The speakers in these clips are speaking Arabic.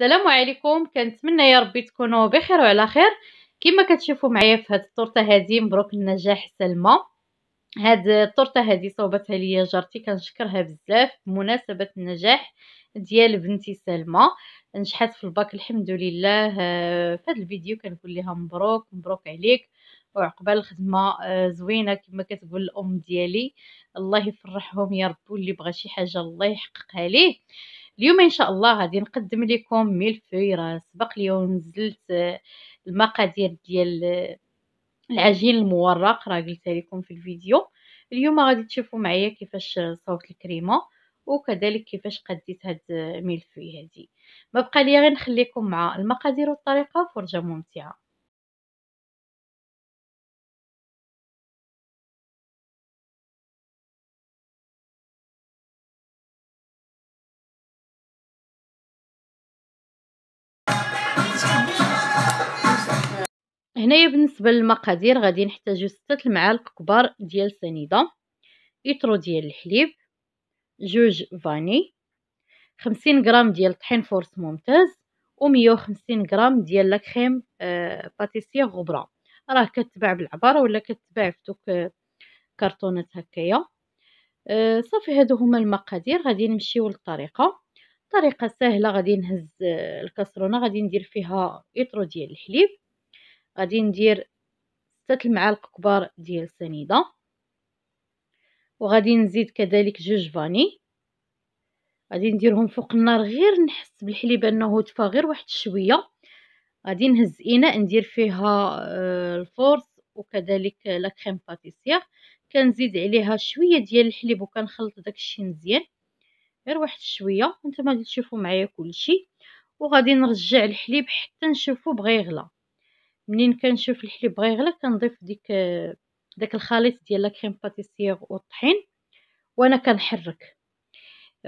السلام عليكم كنتمنى يا ربي تكونوا بخير وعلى خير كما كتشوفوا معايا في هذه التورته هذه مبروك النجاح سلمى هاد التورته هذه صوبتها ليا جارتي كنشكرها بزاف بمناسبه النجاح ديال بنتي سلمى نجحت في الباك الحمد لله آه، في هذا الفيديو كنقول لها مبروك مبروك عليك وعقبال الخدمه آه، زوينه كما كتقول الام ديالي الله يفرحهم يا رب واللي بغى شي حاجه الله يحققها ليه اليوم ان شاء الله غادي نقدم لكم ميلفوي راه سبق اليوم نزلت المقادير ديال العجين المورق راه قلت لكم في الفيديو اليوم غادي تشوفوا معايا كيفاش صوت الكريمه وكذلك كيفاش قديت هاد الميلفوي هادي ما بقى لي غير نخليكم مع المقادير والطريقه فرجه ممتعه هنايا بالنسبه للمقادير غادي نحتاجو 6 المعالق كبار ديال سنيده اطرو ديال الحليب جوج فاني 50 غرام ديال طحين فورس ممتاز و 150 غرام ديال لا كريم آه باتيسير غبره راه كتباع بالعباره ولا كتباع في دوك آه، كرتونات هكايا آه، صافي هادو هما المقادير غادي نمشيو للطريقه طريقه سهله غادي نهز آه، الكاسرونه غادي ندير فيها اطرو ديال الحليب غادي ندير 6 المعالق كبار ديال السنيده وغادي نزيد كذلك جوج فاني غادي نديرهم فوق النار غير نحس بالحليب انه تفا غير واحد شويه غادي نهز اناء ندير فيها آه، الفورس وكذلك لا كريم باتيسير كنزيد عليها شويه ديال الحليب وكنخلط داكشي مزيان غير واحد شويه نتوما غادي تشوفوا معايا كلشي وغادي نرجع الحليب حتى نشوفو بغا يغلى منين كنشوف الحليب غيغلى كنضيف ديك داك الخليط ديال لا كريم باتيسيير والطحين وانا كنحرك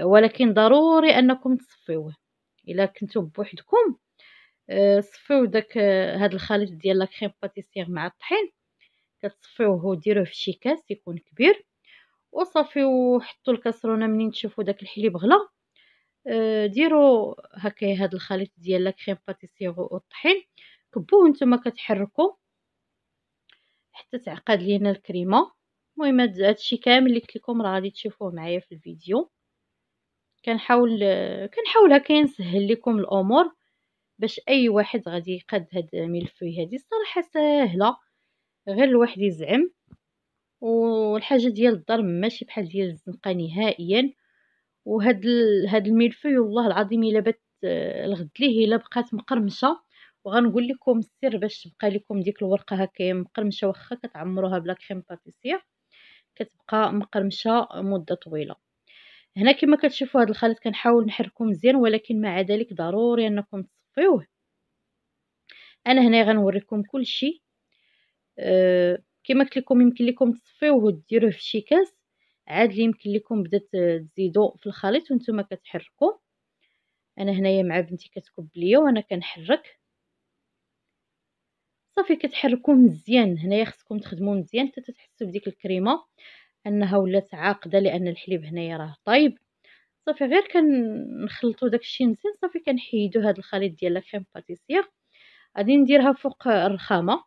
ولكن ضروري انكم تصفيوه الا كنتو بوحدكم آه، صفيو داك آه، هاد الخليط ديال لا كريم مع الطحين كتصفيوه وديروه في شي كاس يكون كبير وصافي وحطوا الكاسرونه منين تشوفوا داك الحليب غلا آه، ديروا هكا هاد الخليط ديال لا كريم باتيسيير والطحين كبوه نتوما كتحركوا حتى تعقد لينا الكريمه المهم هادشي كامل اللي قلت لكم راه غادي تشوفوه معايا في الفيديو كنحاول كنحاول هكا نسهل لكم الامور باش اي واحد غادي يقاد هاد الملفي هادي الصراحه ساهله غير الواحد يزعم والحاجه ديال الدار ماشي بحال ديال الزنقه نهائيا وهاد هاد الملفي والله العظيم الا بات الغد ليه الا بقات مقرمشه وغنقول لكم السر باش تبقى لكم ديك الورقه هكا مقرمشه واخا كتعمروها بلا كريم باتيسير كتبقى مقرمشه مده طويله هنا كما كتشوفوا هذا الخليط كنحاول نحركو مزيان ولكن مع ذلك ضروري انكم تصفيوه انا هنا غنوريكم كل شيء آه، كما قلت لكم يمكن لكم تصفيوه وديروه في شي كاس عاد لي يمكن لكم بدات تزيدوا في الخليط وانتم كتحركوا انا هنايا مع بنتي كتكب ليا وانا كنحرك صافي كتحركو مزيان هنايا خصكم تخدمو مزيان حتى تحسو بديك الكريمه انها ولات عاقده لان الحليب هنايا راه طايب صافي غير كنخلطو داكشي مزيان صافي كنحيدو هاد الخليط ديال لاكريم باتيسيغ غادي نديرها فوق الرخامه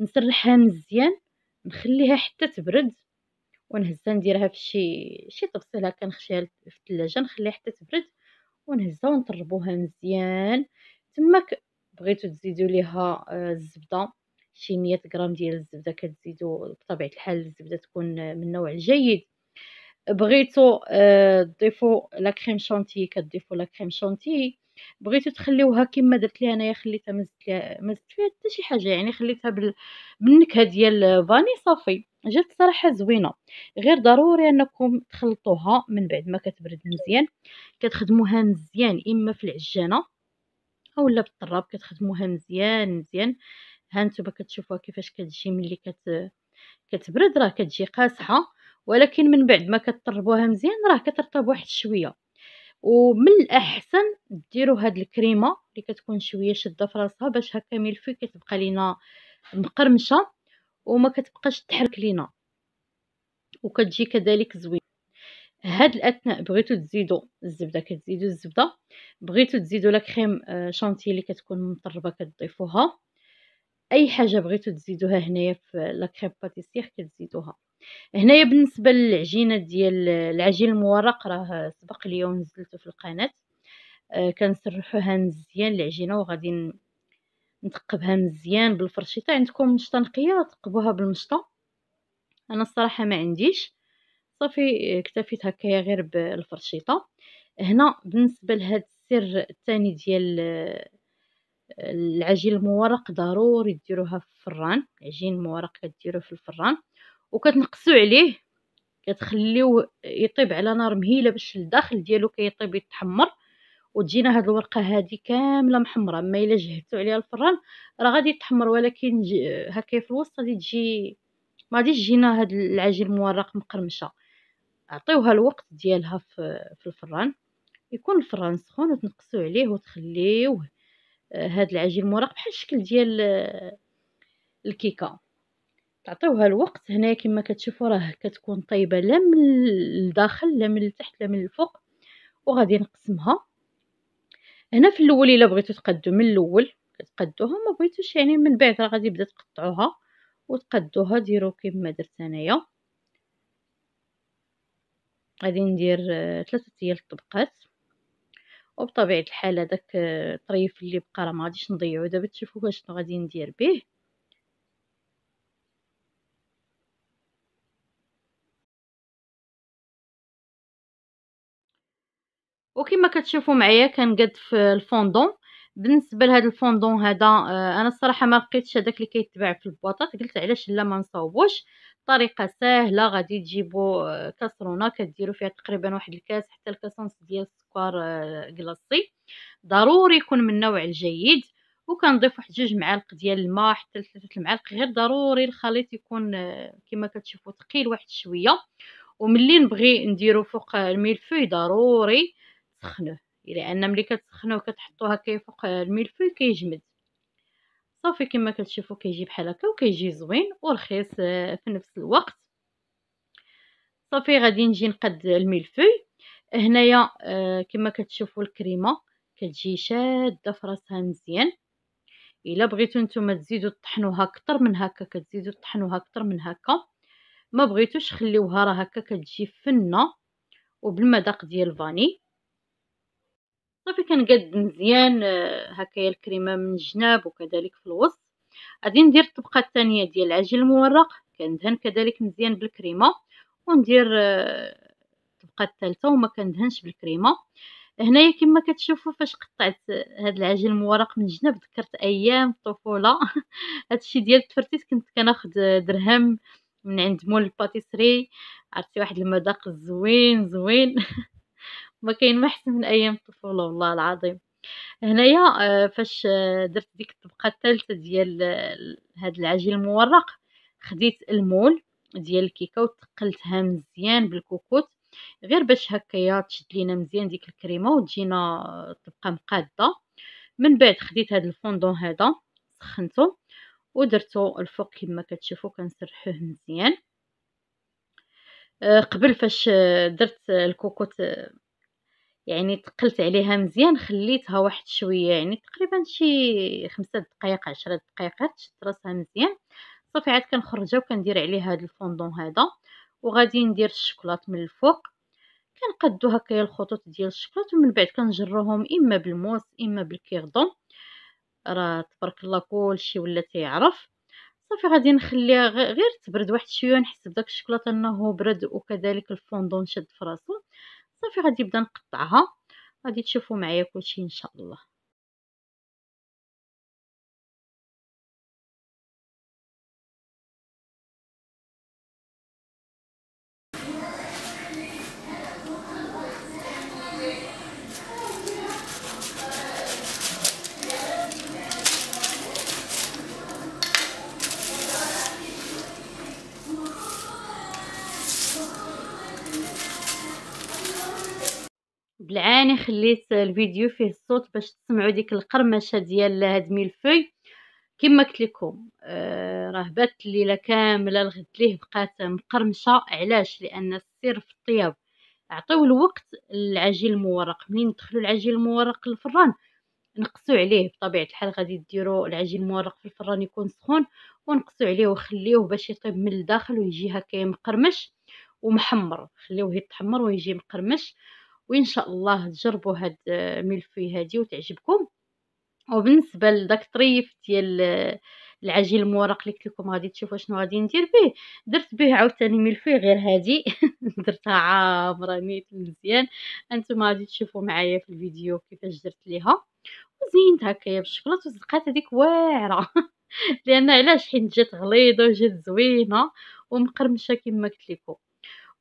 نسرحها مزيان نخليها حتى تبرد ونهزها نديرها في شي شي طبسيله كنخشيها في الثلاجه نخليها حتى تبرد ونهزها ونطربوها مزيان تما بغيتو تزيدو ليها آه، الزبده شي 100 غرام ديال الزبده كتزيدو بطبيعه الحال الزبده تكون من النوع الجيد بغيتو آه، تضيفوا لا كريم شانتي كتضيفوا لا كريم شانتي بغيتو تخليوها كما درت لي انايا خليتها ما زدت ما زدت فيها حتى شي حاجه يعني خليتها بالنكهه ديال فاني صافي جات صراحه زوينه غير ضروري انكم تخلطوها من بعد ما كتبرد مزيان كتخدموها مزيان اما في العجانه اولا بالطراب كتخدموها مزيان مزيان ها نتوما كتشوفوها كيفاش كتجي ملي كت كتبرد راه كتجي قاصحه ولكن من بعد ما كتطربوها مزيان راه كترطب واحد شويه ومن الاحسن ديروا هاد الكريمه اللي كتكون شويه شاده في راسها باش هكا ملفي كتبقى لينا مقرمشه وما كتبقاش تحرك لينا وكتجي كذلك زوينه هاد الاثناء بغيتو تزيدوا الزبده كتزيدوا الزبده بغيتو تزيدوا لا كريم آه، شانتي اللي كتكون مطربه كتضيفوها اي حاجه بغيتو تزيدوها هنايا في لا كريم باتيسير كتزيدوها هنايا بالنسبه للعجينه ديال العجين المورق راه سبق اليوم نزلته في القناه آه، كنسرحوها مزيان العجينه وغادي نتقبها مزيان بالفرشيطه عندكم مشطه نقيه تقبوها بالمشطه انا الصراحه ما عنديش صافي اكتفيت هكايا غير بالفرشيطه هنا بالنسبه لهذا السر الثاني ديال العجين المورق ضروري ديروها في الفران عجين المورق كديروه في الفران وكتنقصوا عليه كتخليوه يطيب على نار مهيله باش الداخل ديالو كيطيب يتحمر وتجينا هاد الورقه هادي كامله محمره اما الا جهدتو عليها الفران راه غادي يتحمر ولكن هكا في الوسط غادي تجي ما غاديش تجينا هاد العجين المورق مقرمشه اعطيوها الوقت ديالها في الفران يكون الفران سخون وتنقصوا عليه وتخليوه آه، هاد العجين مورق بحال الشكل ديال آه، الكيكه تعطيوها الوقت هنا كما كتشوفوا راه كتكون طيبه لا من الداخل لا من التحت لا من الفوق وغادي نقسمها هنا في الاول الا بغيتو تقدو من الاول كتقدوها ما بغيتوش يعني من بعد راه غادي بدا تقطعوها وتقدوها ديروا كما درت انايا غادي ندير آه، ثلاثة ديال الطبقات وبطبيعه الحال هذاك الطريف آه، اللي بقى راه ما غاديش نضيعو دابا تشوفوا واش غادي ندير به وكما كتشوفوا معايا كنقد في الفوندون بالنسبه لهذا الفوندون هذا آه، انا الصراحه ما لقيتش هذاك اللي كيتباع في البواطات قلت علاش لا ما نصاوبوش طريقه سهله غادي تجيبو آه، كاسرونه كديرو فيها تقريبا واحد الكاس حتى الكاسونس ونص ديال السكر آه، كلاصي ضروري يكون من النوع الجيد وكنضيف واحد جوج معالق ديال الماء حتى لثلاثه المعالق غير ضروري الخليط يكون آه، كما كتشوفو تقيل واحد شويه وملي نبغي نديرو فوق الميلفوي ضروري تسخنوه لان ملي كتسخنوه كتحطوه هكا فوق الميلفوي كيجمد صافي كما كتشوفوا كيجي بحال هكا وكيجي زوين ورخيص آه، في نفس الوقت صافي غادي نجي نقد الملفوي هنايا آه، كما كتشوفوا الكريمه كتجي شاده في راسها مزيان الا بغيتو نتوما تزيدو طحنوها اكثر من هكا كتزيدو طحنوها اكثر من هكا ما بغيتوش خليوها راه هكا كتجي فنه وبالمذاق ديال الفاني صافي كنقاد مزيان آه، هكايا الكريمه من الجناب وكذلك في الوسط غادي ندير الطبقه الثانيه ديال العجين المورق كندهن كذلك مزيان بالكريمه وندير آه، الطبقه الثالثه وما كندهنش بالكريمه هنايا كما كتشوفوا فاش قطعت هذا آه، العجين المورق من الجناب ذكرت ايام الطفوله هادشي ديال التفرتيس كنت كناخذ درهم من عند مول الباتيسري عرفتي واحد المذاق زوين زوين ما كاين ما احسن من ايام الطفوله والله العظيم هنايا آه، فاش آه، درت ديك الطبقه الثالثه ديال آه، هاد العجين المورق خديت المول ديال الكيكه وتقلتها مزيان بالكوكوت غير باش هكايا تشد لينا مزيان ديك الكريمه وتجينا تبقى مقاده من بعد خديت هاد الفوندون هذا سخنته ودرته الفوق كما كتشوفوا كنسرحوه مزيان قبل فاش درت الكوكوت يعني تقلت عليها مزيان خليتها واحد شويه يعني تقريبا شي خمسة دقائق عشرة دقائق تشد راسها مزيان صافي عاد كنخرجها وكندير عليها هاد الفوندون هذا وغادي ندير الشكلاط من الفوق كنقدو هكايا الخطوط ديال الشكلاط ومن بعد كنجروهم اما بالموس اما بالكيردون راه تبارك الله كلشي ولا تيعرف صافي غادي نخليها غير تبرد واحد شويه ونحس بداك الشكلاط انه برد وكذلك الفوندون شد فراسو صافي غادي نبدا نقطعها غادي تشوفوا معايا كلشي ان شاء الله بالعاني خليت الفيديو فيه الصوت باش تسمعوا ديك القرمشه ديال هاد ميلفوي كما قلت لكم آه، راه بات الليله كامله الغد ليه بقات مقرمشه علاش لان السر في الطياب عطيو الوقت للعجين المورق منين ندخلوا العجين المورق للفران نقصوا عليه بطبيعه الحال غادي ديروا العجين المورق في الفران يكون سخون ونقصوا عليه وخليوه باش يطيب من الداخل ويجي هكا مقرمش ومحمر خليوه يتحمر ويجي مقرمش وان شاء الله تجربوا هاد آه، ملفي هادي وتعجبكم وبالنسبه لداك الطريف ديال آه، العجين الموراق اللي قلت لكم غادي تشوفوا شنو غادي ندير به درت به عاوتاني ملفي غير هادي درتها عامره نيت مزيان انتم غادي تشوفوا معايا في الفيديو كيفاش درت ليها وزينت هكايا بالشوكولاته وزقات هذيك واعره لان علاش حيت جات غليظه وجات زوينه ومقرمشه كما قلت لكم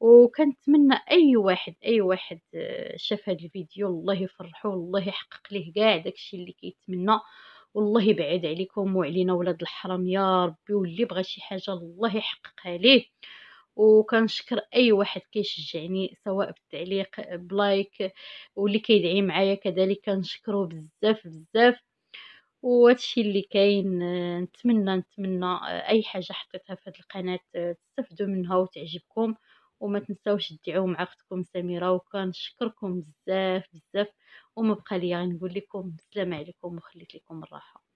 وكنتمنى اي واحد اي واحد آه، شاف هذا الفيديو الله يفرحه والله يحقق ليه كاع داكشي اللي كيتمنى والله يبعد عليكم وعلينا ولاد الحرام يا ربي واللي بغى شي حاجه الله يحققها ليه وكنشكر اي واحد كيشجعني سواء بالتعليق بلايك واللي كيدعي معايا كذلك كنشكره بزاف بزاف وهادشي اللي كاين آه، نتمنى نتمنى آه، اي حاجه حطيتها في هاد القناه تستفدوا منها وتعجبكم وما تنساوش تدعوا مع اختكم سميره وكنشكركم بزاف بزاف وما بقى لي غنقول لكم السلام عليكم وخليت لكم الراحه